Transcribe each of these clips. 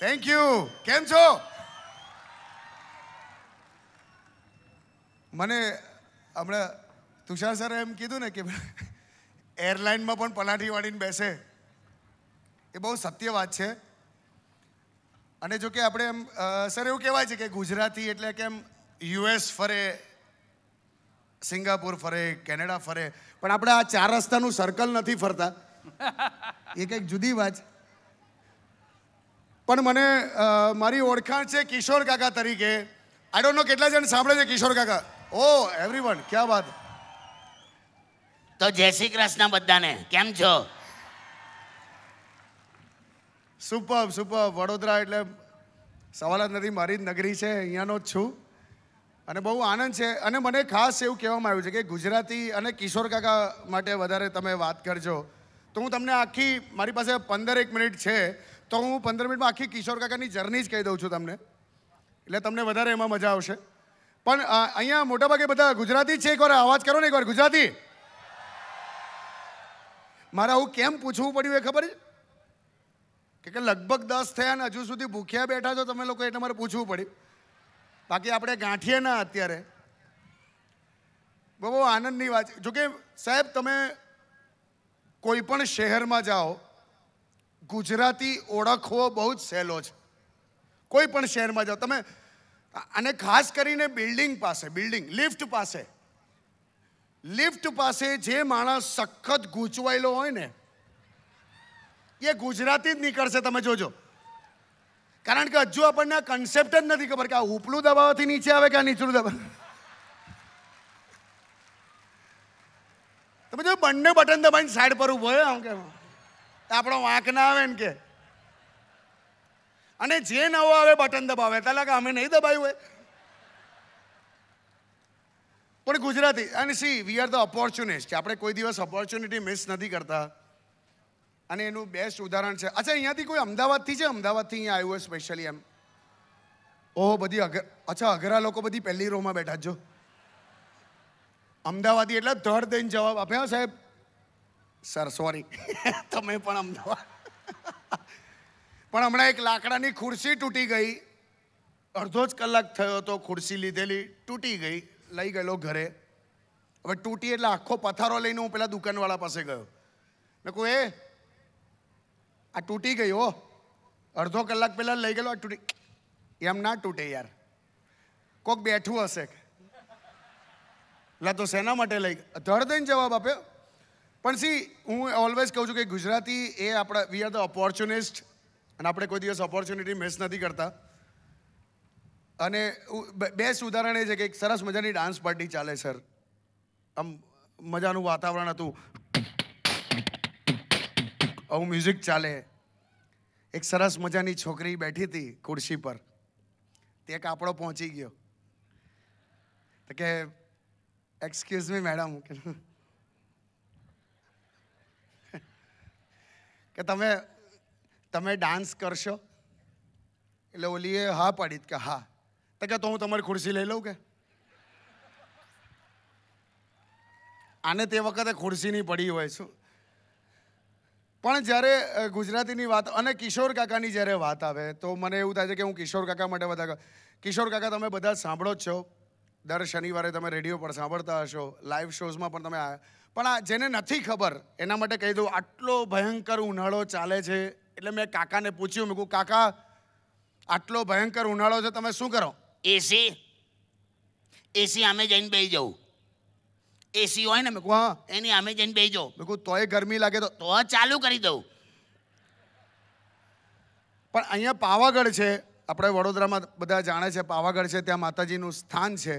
Thank you કેમ છો મને હમણાં તુષાર સરે એમ કીધું ને કે એરલાઇનમાં પણ પલાઠી વાળીને બેસે એ બહુ સત્ય વાત છે અને જો કે આપણે એમ સર એવું કહેવાય છે કે ગુજરાતી એટલે કે એમ યુએસ ફરે સિંગાપુર ફરે કેનેડા ફરે પણ આપણે આ ચાર રસ્તાનું સર્કલ નથી ફરતા એક એક જુદી વાત છે પણ મને મારી ઓળખાણ છે કિશોર કાકા તરીકે આઈ ડોન્ટ નો કેટલા જણ સાંભળે છે કિશોર કાકા ઓ એવરી વન ક્યાં વાત તો જય શ્રી કૃષ્ણ બધાને કેમ છો સુપર સુપર વડોદરા એટલે સવાલ જ નથી મારી નગરી છે અહીંયાનો જ છું અને બહુ આનંદ છે અને મને ખાસ એવું કહેવામાં આવ્યું છે કે ગુજરાતી અને કિશોર કાકા માટે વધારે તમે વાત કરજો તો હું તમને આખી મારી પાસે પંદર એક મિનિટ છે તો હું પંદર મિનિટમાં આખી કિશોર કાકાની જર્ની જ કહી દઉં છું તમને એટલે તમને વધારે એમાં મજા આવશે પણ અહીંયા મોટાભાગે બધા ગુજરાતી છે એકવાર અવાજ કરો ને એકવાર ગુજરાતી મારે આવું કેમ પૂછવું પડ્યું એ ખબર છે કે લગભગ દસ થયા ને હજુ સુધી ભૂખ્યા બેઠા છો તમે લોકો એટલે મારે પૂછવું પડ્યું બાકી આપણે ગાંઠીએ ના અત્યારે બહુ આનંદની વાત જોકે સાહેબ તમે કોઈ પણ શહેરમાં જાઓ ગુજરાતી ઓળખવો બહુ જ સહેલો છે કોઈ પણ શહેરમાં જાઓ તમે અને ખાસ કરીને બિલ્ડિંગ પાસે બિલ્ડિંગ લિફ્ટ પાસે લિફ્ટ પાસે જે માણસ સખત ગૂંચવાયેલો હોય ને એ ગુજરાતી જ નીકળશે તમે જોજો કારણ કે હજુ આપણને આ કન્સેપ્ટ જ નથી ખબર કે આ ઉપલું દબાવવાથી નીચે આવે કે આ નીચલું દબાવ તમે જો બંને બટન દબાવીને સાઈડ પર ઊભો હોય આમ કે આપણો વાંક ના આવે ને કે અને જે નવો આવે બટન દબાવે એટલે કે અમે નહીં દબાવ્યું હોય પણ ગુજરાતી અને see we are the opportunist આપણે કોઈ દિવસ ઓપોર્ચ્યુનિટી મિસ નથી કરતા અને એનું બેસ્ટ ઉદાહરણ છે અચ્છા અહીંયાથી કોઈ અમદાવાદથી છે અમદાવાદથી અહીંયા આવ્યું હોય સ્પેશિયલી એમ ઓહો બધી અઘ અચ્છા અઘરા લોકો બધી પહેલી રોમાં બેઠા જો અમદાવાદી એટલે ધડ દઈને જવાબ આપ્યા સાહેબ સર સોરી તમે પણ અમદાવાદ પણ હમણાં એક લાકડાની ખુરશી તૂટી ગઈ અડધો જ કલાક થયો હતો ખુરશી લીધેલી તૂટી ગઈ લઈ ગયેલો ઘરે હવે તૂટી એટલે આખો પથારો લઈને હું પેલા દુકાનવાળા પાસે ગયો મેં કહું એ આ તૂટી ગઈ હો અડધો કલાક પહેલાં લઈ ગયેલો આ તૂટી એમ ના તૂટે યાર કોક બેઠું હશે લા તો શેના માટે લઈ ધડ દઈને જવાબ આપ્યો પણ સી હું ઓલવેઝ કહું છું કે ગુજરાતી એ આપણા વી આર ધ ઓપોર્ચ્યુનિસ્ટ અને આપણે કોઈ દિવસ ઓપોર્ચ્યુનિટી મિસ નથી કરતા અને બેસ્ટ ઉદાહરણ એ છે કે એક સરસ મજાની ડાન્સ પાર્ટી ચાલે સર આમ મજાનું વાતાવરણ હતું આવું મ્યુઝિક ચાલે એક સરસ મજાની છોકરી બેઠી હતી ખુરશી પર તે કાપડો પહોંચી ગયો તો કે એક્સક્યુઝ મી મેડમ કે તમે તમે ડાન્સ કરશો એટલે ઓલીએ હા પાડી કે હા તો કે તો હું તમારી ખુરશી લઈ લઉં કે આને તે વખતે ખુરશી નહીં પડી હોય શું પણ જ્યારે ગુજરાતીની વાત અને કિશોર કાકાની જ્યારે વાત આવે તો મને એવું થાય છે કે હું કિશોર કાકા માટે બધા કિશોર કાકા તમે બધા સાંભળો જ છો દર શનિવારે તમે રેડિયો પર સાંભળતા હશો લાઈવ શોઝમાં પણ તમે પણ આ જેને નથી ખબર એના માટે કહી દઉં આટલો ભયંકર ઉનાળો ચાલે છે એટલે મેં કાકાને પૂછ્યું મેં કહું કાકા આટલો ભયંકર ઉનાળો છે તમે શું કરો એસી એસી આમે જઈને બેસી જવું એસી હોય ને મેં કહું હા એની અમે જઈને બેસી જાઉં મેં કહું તોય ગરમી લાગે તો તો ચાલુ કરી દઉં પણ અહીંયા પાવાગઢ છે આપણે વડોદરામાં બધા જાણે છે પાવાગઢ છે ત્યાં માતાજીનું સ્થાન છે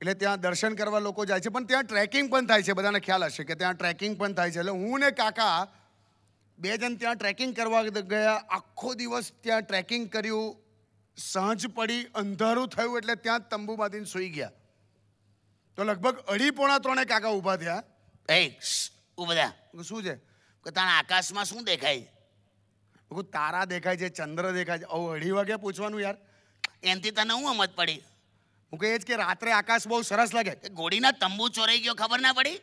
એટલે ત્યાં દર્શન કરવા લોકો જાય છે પણ ત્યાં ટ્રેકિંગ પણ થાય છે બધાને ખ્યાલ હશે કે ત્યાં ટ્રેકિંગ પણ થાય છે એટલે હું ને કાકા બે જણ ત્યાં ટ્રેકિંગ કરવા ગયા આખો દિવસ ત્યાં ટ્રેકિંગ કર્યું સાંજ પડી અંધારું થયું એટલે ત્યાં તંબુ તંબુમાંથી સૂઈ ગયા તો લગભગ અઢી પોણા ત્રણે કાકા ઊભા થયા એ બધા શું છે કે તારા આકાશમાં શું દેખાય તારા દેખાય છે ચંદ્ર દેખાય છે આવું અઢી વાગે પૂછવાનું યાર એનથી તને હું સમજ પડી હું કહીએ કે રાત્રે આકાશ બહુ સરસ લાગે ગોળીના તંબુ ચોરાઈ ગયો ખબર ના પડી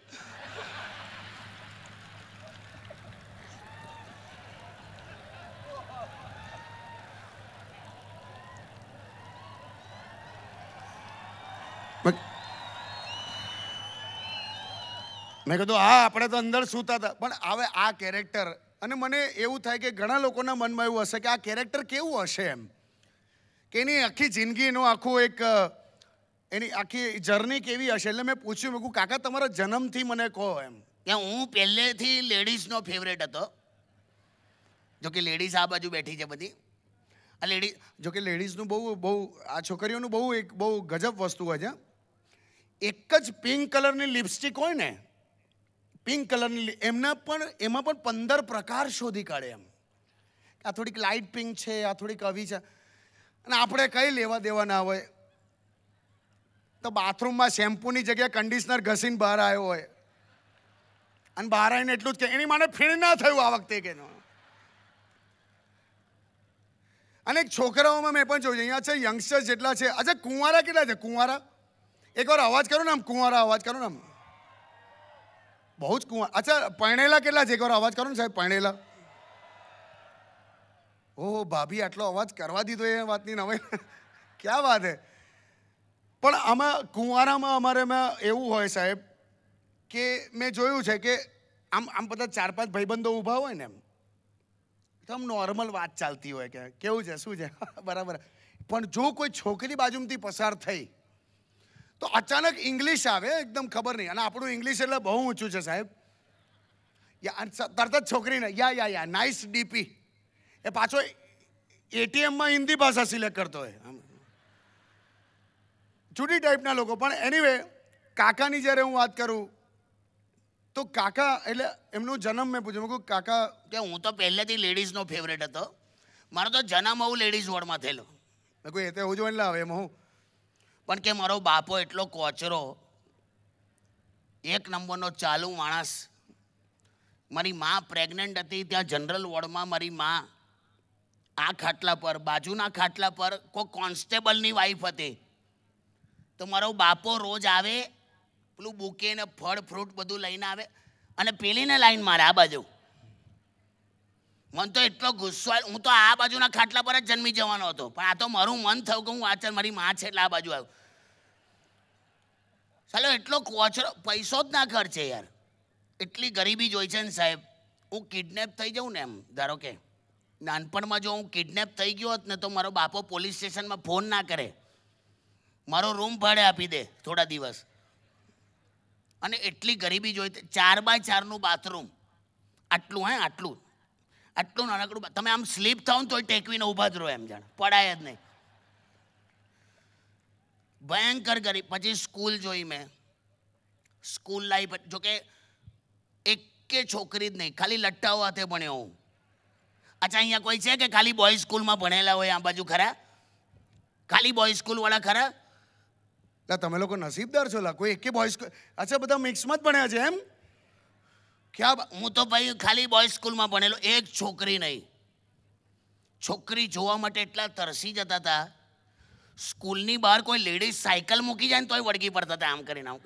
મેં કીધું હા આપણે તો અંદર સૂતા હતા પણ હવે આ કેરેક્ટર અને મને એવું થાય કે ઘણા લોકોના મનમાં એવું હશે કે આ કેરેક્ટર કેવું હશે એમ કે એની આખી જિંદગીનું આખું એક એની આખી જર્ની કેવી હશે એટલે મેં પૂછ્યું મેં કાકા તમારા જન્મથી મને કહો એમ ત્યાં હું પહેલેથી લેડીઝનો ફેવરેટ હતો જોકે લેડીઝ આ બાજુ બેઠી છે બધી આ લેડી જોકે લેડીઝનું બહુ બહુ આ છોકરીઓનું બહુ એક બહુ ગજબ વસ્તુ હોય છે એક જ પિંક કલરની લિપસ્ટિક હોય ને પિંક કલરની એમના પણ એમાં પણ પંદર પ્રકાર શોધી કાઢે એમ આ થોડીક લાઇટ પિંક છે આ થોડીક આવી છે અને આપણે કઈ લેવા દેવાના હોય તો બાથરૂમમાં શેમ્પૂની જગ્યાએ કન્ડિશનર ઘસીને બહાર આવ્યો હોય અને બહાર આવીને એટલું જ કે એની માને ફીણ ના થયું આ વખતે કે અને એક છોકરાઓમાં મેં પણ જોયું અહીંયા છે યંગસ્ટર્સ જેટલા છે અચ્છા કુંવારા કેટલા છે કુંવારા એકવાર અવાજ કરો ને આમ કુંવારા અવાજ કરો ને આમ બહુ જ કુંવાર અચ્છા પરણેલા કેટલા છે એકવાર અવાજ કરો ને સાહેબ પરણેલા ઓહો ભાભી આટલો અવાજ કરવા દીધો એ વાતની નવાઈ ક્યાં વાત હે પણ આમાં કુંવારામાં અમારે એવું હોય સાહેબ કે મેં જોયું છે કે આમ આમ બધા ચાર પાંચ ભાઈબંધો ઊભા હોય ને એમ તો આમ નોર્મલ વાત ચાલતી હોય કે કેવું છે શું છે બરાબર પણ જો કોઈ છોકરી બાજુમાંથી પસાર થઈ તો અચાનક ઇંગ્લિશ આવે એકદમ ખબર નહીં અને આપણું ઇંગ્લિશ એટલે બહુ ઊંચું છે સાહેબ યા તરત જ છોકરીને યા યા યા નાઇસ ડીપી એ પાછો એટીએમમાં હિન્દી ભાષા સિલેક્ટ કરતો હોય જુદી ટાઈપના લોકો પણ એનીવે કાકાની જ્યારે હું વાત કરું તો કાકા એટલે એમનો જન્મ મેં પૂછ્યું કહું કાકા કે હું તો પહેલેથી લેડીઝનો ફેવરેટ હતો મારો તો જન્મ હું લેડીઝ વોર્ડમાં થયેલો મેં કહું એ તો હું જ લાવે એમાં હું પણ કે મારો બાપો એટલો કોચરો એક નંબરનો ચાલુ માણસ મારી મા પ્રેગ્નન્ટ હતી ત્યાં જનરલ વોર્ડમાં મારી મા આ ખાટલા પર બાજુના ખાટલા પર કોઈ કોન્સ્ટેબલની વાઈફ હતી તો મારો બાપો રોજ આવે પેલું બુકે ને ફળ ફ્રૂટ બધું લઈને આવે અને પેલીને લાઈન મારે આ બાજુ મન તો એટલો ગુસ્સો હું તો આ બાજુના ખાટલા પર જ જન્મી જવાનો હતો પણ આ તો મારું મન થયું કે હું આચર મારી માં છે એટલે આ બાજુ આવ્યું ચાલો એટલો કોચરો પૈસો જ ના ખર્ચે યાર એટલી ગરીબી જોઈ છે ને સાહેબ હું કિડનેપ થઈ જાઉં ને એમ ધારો કે નાનપણમાં જો હું કિડનેપ થઈ ગયો હોત ને તો મારો બાપો પોલીસ સ્ટેશનમાં ફોન ના કરે મારો રૂમ ભાડે આપી દે થોડા દિવસ અને એટલી ગરીબી જોઈ ચાર બાય ચારનું બાથરૂમ આટલું હે આટલું આટલું નાનકડું તમે આમ સ્લીપ થાવ ને તો ટેકવીને ઊભા જ રહો એમ જાણ પડાય જ નહીં ભયંકર ગરીબ પછી સ્કૂલ જોઈ મેં સ્કૂલ લાઈફ જોકે એકે છોકરી જ નહીં ખાલી લટ્ટાઓ હાથે ભણ્યો હું અચ્છા અહીંયા કોઈ છે કે ખાલી બોય સ્કૂલમાં ભણેલા હોય આ બાજુ ખરા ખાલી બોય સ્કૂલવાળા ખરા એટલે તમે લોકો નસીબદાર છો લા કોઈ એકે બોય સ્કૂલ અચ્છા બધા મિક્સમાં જ ભણ્યા છે એમ ક્યાં હું તો ભાઈ ખાલી બોય સ્કૂલમાં ભણેલો એક છોકરી નહીં છોકરી જોવા માટે એટલા તરસી જતા હતા સ્કૂલની બહાર કોઈ લેડીઝ સાયકલ મૂકી જાય ને તોય વળગી પડતા હતા આમ કરીને આમ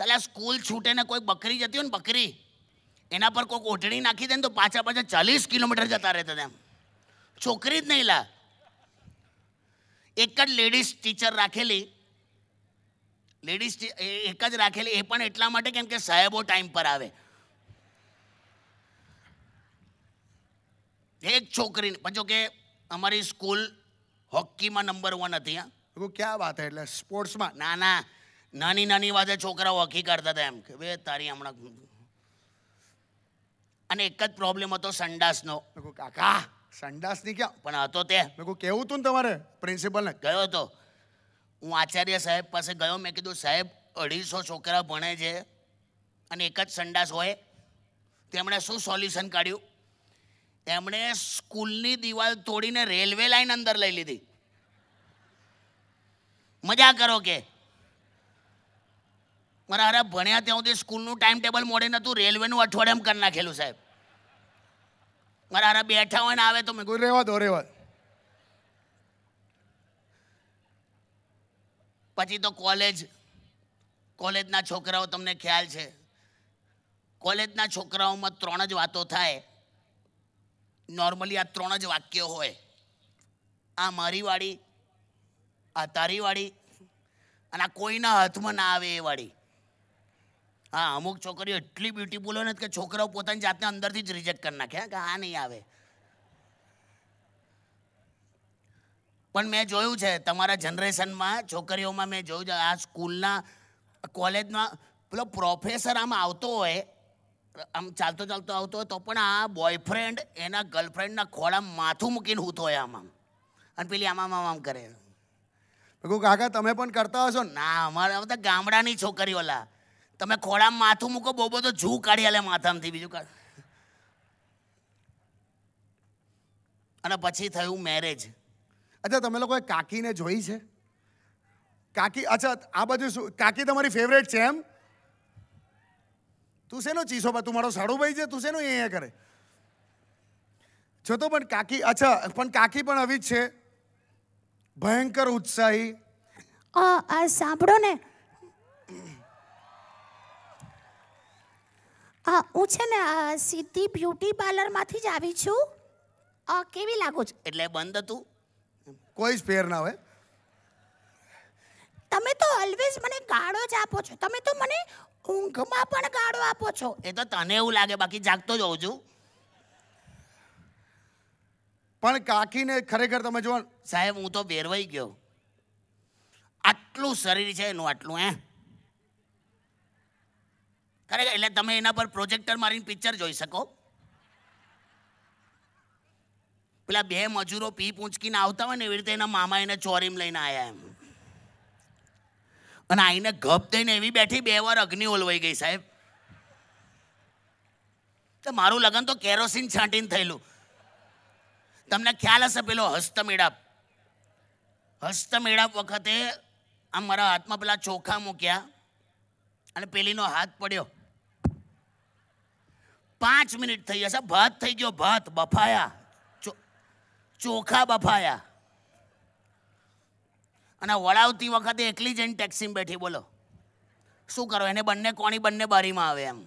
સાલા સ્કૂલ છૂટે ને કોઈ બકરી જતી હોય ને બકરી એના પર કોઈ કોઠડી નાખી દે ને તો પાછા પાછા ચાલીસ કિલોમીટર જતા રહેતા હતા એમ છોકરી જ નહીં લા એક જ લેડીઝ ટીચર રાખેલી લેડીઝ એક જ રાખેલી એ પણ એટલા માટે કેમ કે સાહેબો ટાઈમ પર આવે એક છોકરી જો કે અમારી સ્કૂલ હોકીમાં નંબર વન હતી હા ક્યાં વાત એટલે સ્પોર્ટ્સમાં ના ના નાની નાની વાતે છોકરાઓ હોકી કરતા હતા એમ કે બે તારી હમણાં અને એક જ પ્રોબ્લેમ હતો સંડાસનો કાકા સંડાસ નહીં ક્યાં પણ હતો તે મેં કહું કેવું હતું ને તમારે પ્રિન્સિપલને ગયો હતો હું આચાર્ય સાહેબ પાસે ગયો મેં કીધું સાહેબ અઢીસો છોકરા ભણે છે અને એક જ સંડાસ હોય તેમણે શું સોલ્યુશન કાઢ્યું તેમણે સ્કૂલની દિવાલ તોડીને રેલવે લાઈન અંદર લઈ લીધી મજા કરો કે મારા હારા ભણ્યા ત્યાં સુધી સ્કૂલનું ટાઈમ ટેબલ મોડે નહોતું રેલવેનું અઠવાડિયામ કરી નાખેલું સાહેબ મારા હારા બેઠા હોય ને આવે તો મેં કોઈ રહેવા દો રહેવા પછી તો કોલેજ કોલેજના છોકરાઓ તમને ખ્યાલ છે કોલેજના છોકરાઓમાં ત્રણ જ વાતો થાય નોર્મલી આ ત્રણ જ વાક્યો હોય આ મારી વાળી આ તારી વાળી અને આ કોઈના હાથમાં ના આવે એ વાળી હા અમુક છોકરીઓ એટલી બ્યુટીફુલ હોય ને કે છોકરાઓ પોતાની જાતને અંદરથી જ રિજેક્ટ કરી નાખે કે હા નહીં આવે પણ મેં જોયું છે તમારા જનરેશનમાં છોકરીઓમાં મેં જોયું છે આ સ્કૂલના કોલેજમાં પેલો પ્રોફેસર આમ આવતો હોય આમ ચાલતો ચાલતો આવતો હોય તો પણ આ બોયફ્રેન્ડ એના ગર્લફ્રેન્ડના ખોળા માથું મૂકીને હૂતો હોય આમ આમ અને પેલી આમ આમ આમ કરે કાકા તમે પણ કરતા હશો ના અમારે બધા ગામડાની છોકરીઓલા તમે ખોળામાં માથું મૂકો બહુ તો જૂ કાઢી આલે માથામાંથી બીજું કાઢ અને પછી થયું મેરેજ અચ્છા તમે લોકોએ કાકીને જોઈ છે કાકી અચ્છા આ બાજુ શું કાકી તમારી ફેવરેટ છે એમ તું શેનો ચીસો બા તું મારો સાડો ભાઈ છે તું શેનું એ કરે જો તો પણ કાકી અચ્છા પણ કાકી પણ આવી જ છે ભયંકર ઉત્સાહી આ સાંભળો ને હું છે ને સિદ્ધિ બ્યુટી પાર્લરમાંથી જ આવી છું કેવી લાગુ છું એટલે બંધ હતું કોઈ જ ફેર ના હોય તમે તો ઓલવેઝ મને ગાળો જ આપો છો તમે તો મને ઊંઘમાં પણ ગાળો આપો છો એ તો તને એવું લાગે બાકી જાગતો જ હોઉં છું પણ કાકીને ખરેખર તમે જો સાહેબ હું તો વેરવાઈ ગયો આટલું શરીર છે એનું આટલું હે ખરેખર એટલે તમે એના પર પ્રોજેક્ટર મારીને પિક્ચર જોઈ શકો પેલા બે મજૂરો પી પૂંચકીને આવતા હોય ને એવી રીતે એના મામા એને ચોરીમ લઈને આવ્યા એમ અને આઈને ગપ થઈને એવી બેઠી બે વાર અગ્નિ ઓલવાઈ ગઈ સાહેબ તો મારું લગ્ન તો કેરોસીન છાંટીને થયેલું તમને ખ્યાલ હશે પેલો હસ્તમેળાપ હસ્તમેળાપ વખતે આમ મારા હાથમાં પેલા ચોખા મૂક્યા અને પેલીનો હાથ પડ્યો પાંચ મિનિટ થઈ હશે ભાત થઈ ગયો ભાત બફાયા ચોખા બફાયા અને વળાવતી વખતે એકલી જઈને ટેક્સીમાં બેઠી બોલો શું કરો એને બંને કોણી બંને બારીમાં આવે એમ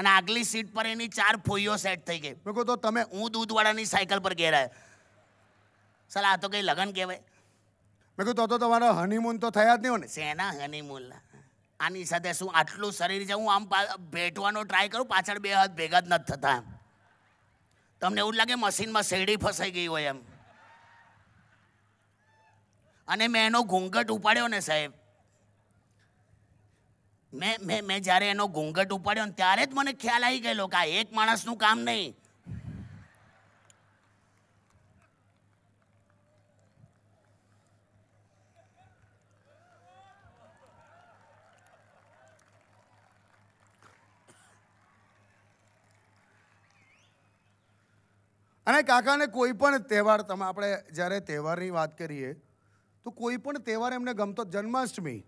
અને આગલી સીટ પર એની ચાર ફોઈઓ સેટ થઈ ગઈ મેં તો તમે હું દૂધવાળાની સાયકલ પર ઘેરાય સર આ તો કંઈ લગ્ન કહેવાય મેં કહું તો તો તમારો હનીમૂન તો થયા જ નહીં હોય ને શેના હનીમૂનના આની સાથે શું આટલું શરીર છે હું આમ ભેટવાનો ટ્રાય કરું પાછળ બે હાથ ભેગા જ નથી થતા તમને એવું લાગે મશીનમાં શેરડી ફસાઈ ગઈ હોય એમ અને મેં એનો ઘૂંઘટ ઉપાડ્યો ને સાહેબ મેં મેં મેં જ્યારે એનો ઘૂંઘટ ઉપાડ્યો ને ત્યારે જ મને ખ્યાલ આવી ગયેલો કે આ એક માણસનું કામ નહીં અને કાકાને કોઈ પણ તહેવાર તમે આપણે જ્યારે તહેવારની વાત કરીએ તો કોઈ પણ તહેવાર એમને ગમતો જન્માષ્ટમી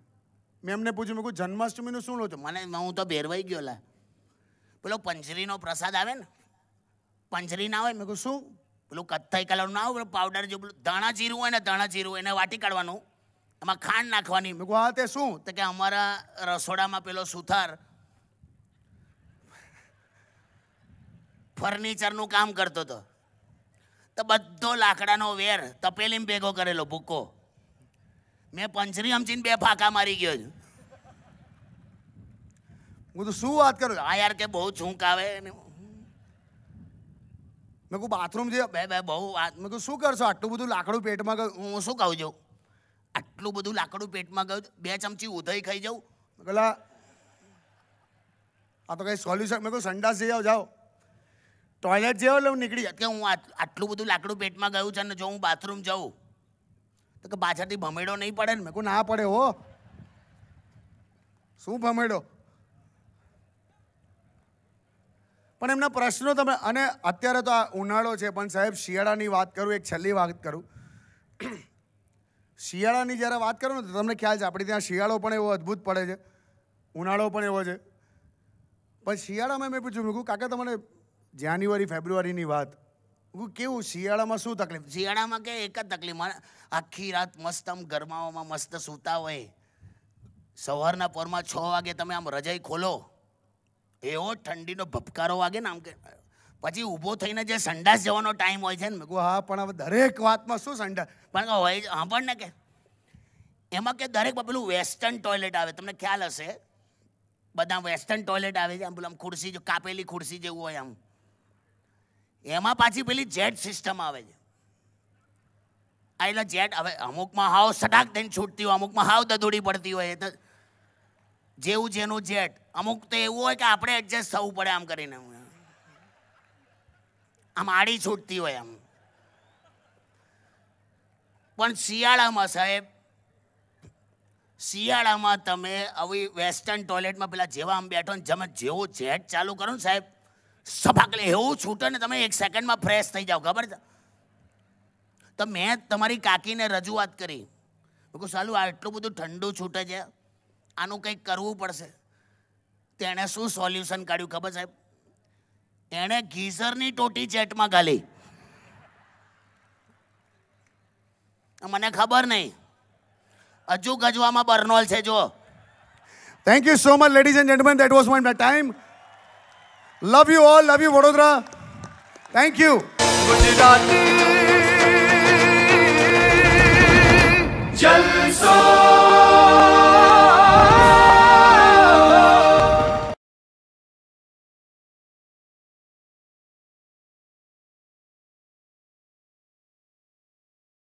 મેં એમને પૂછ્યું મેં કહ્યું જન્માષ્ટમીનું શું લો છો મને હું તો ભેરવાઈ ગયો લા પેલો પંજરીનો પ્રસાદ આવે ને પંજરી ના હોય મેં કહું શું પેલું કથ્થાઈ કલરનું ના આવે પાવડર જે પેલું ધાણા જીરું હોય ને ધાણા જીરું એને વાટી કાઢવાનું એમાં ખાંડ નાખવાની મેં કહું હા તે શું તો કે અમારા રસોડામાં પેલો સુથાર ફર્નિચરનું કામ કરતો હતો તો બધો લાકડાનો વેર તપેલીમ ભેગો કરેલો ભૂકો મેં પંચરી સમજીને બે ફાંકા મારી ગયો છું હું તો શું વાત કરું હા યાર કે બહુ છૂંક આવે મેં કહું બાથરૂમ જે બે બે બહુ વાત મેં કહું શું કરશો આટલું બધું લાકડું પેટમાં ગયું હું શું કહું જાઉં આટલું બધું લાકડું પેટમાં ગયું બે ચમચી ઉધઈ ખાઈ જાઉં પેલા આ તો કંઈ સોલ્યુશન મેં કહું સંડાસ જઈ આવ જાઓ ટોયલેટ જેવો લઉં નીકળી જાય કે હું આટલું બધું લાકડું પેટમાં ગયું છે ને જો હું બાથરૂમ જાઉં તો કે પાછળથી ભમેડો નહીં પડે ને મેં કહું ના પડે હો શું ભમેડો પણ એમના પ્રશ્નો તમે અને અત્યારે તો આ ઉનાળો છે પણ સાહેબ શિયાળાની વાત કરું એક છેલ્લી વાત કરું શિયાળાની જ્યારે વાત કરું ને તો તમને ખ્યાલ છે આપણે ત્યાં શિયાળો પણ એવો અદ્ભુત પડે છે ઉનાળો પણ એવો છે પણ શિયાળામાં મેં પૂછ્યું મૂકું કાકા તમને જાન્યુઆરી ફેબ્રુઆરીની વાત હું કેવું શિયાળામાં શું તકલીફ શિયાળામાં કે એક જ તકલીફ આખી રાત મસ્ત આમ ગરમાવામાં મસ્ત સૂતા હોય સવારના પોરમાં છ વાગે તમે આમ રજાઈ ખોલો એવો ઠંડીનો ભપકારો વાગે ને આમ કે પછી ઊભો થઈને જે સંડાસ જવાનો ટાઈમ હોય છે ને મેં હા પણ હવે દરેક વાતમાં શું સંડાસ પણ હોય હા પણ ને કે એમાં કે દરેક પેલું વેસ્ટર્ન ટોયલેટ આવે તમને ખ્યાલ હશે બધા વેસ્ટર્ન ટોયલેટ આવે છે આમ પેલું આમ ખુરશી જો કાપેલી ખુરશી જેવું હોય આમ એમાં પાછી પેલી જેટ સિસ્ટમ આવે છે આ એટલે જેટ હવે અમુકમાં હાવ સટાક થઈને છૂટતી હોય અમુકમાં હાવ દદોડી પડતી હોય તો જેવું જેનું જેટ અમુક તો એવું હોય કે આપણે એડજસ્ટ થવું પડે આમ કરીને આમ આડી છૂટતી હોય આમ પણ શિયાળામાં સાહેબ શિયાળામાં તમે આવી વેસ્ટર્ન ટોયલેટમાં પેલા જેવા આમ બેઠો ને જમે જેવો જેટ ચાલુ કરો ને સાહેબ સભાકલે એવું છૂટે ને તમે એક સેકન્ડમાં ફ્રેશ થઈ જાઓ ખબર છે તો મેં તમારી કાકીને રજૂઆત કરી કહું સાલું આટલું બધું ઠંડુ છૂટે છે આનું કંઈક કરવું પડશે તેણે શું સોલ્યુશન કાઢ્યું ખબર સાહેબ એણે ગીઝરની ટોટી ચેટમાં ગાલી મને ખબર નહીં હજુ ગજવામાં બર્નોલ છે જો thank you so much ladies and gentlemen that was my time Love you all. Love you, Vadodara. Thank you. Gujarati. Jalso.